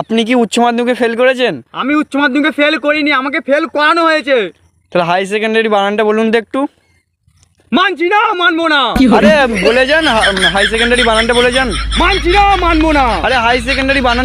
আপনি কি উচ্চ মাধ্যমিকে ফেল করেছেন আমি উচ্চ মাধ্যমিকে ফেল করিনি আমাকে ফেল করানো হয়েছে তাহলে হাই সেকেন্ডারি বানানটা বলুন তো একটু মানছি না মানবো না আরে বলে যান হাই সেকেন্ডারি বানানটা বলে যান মানছি না মানবো না আরে হাই সেকেন্ডারি বানান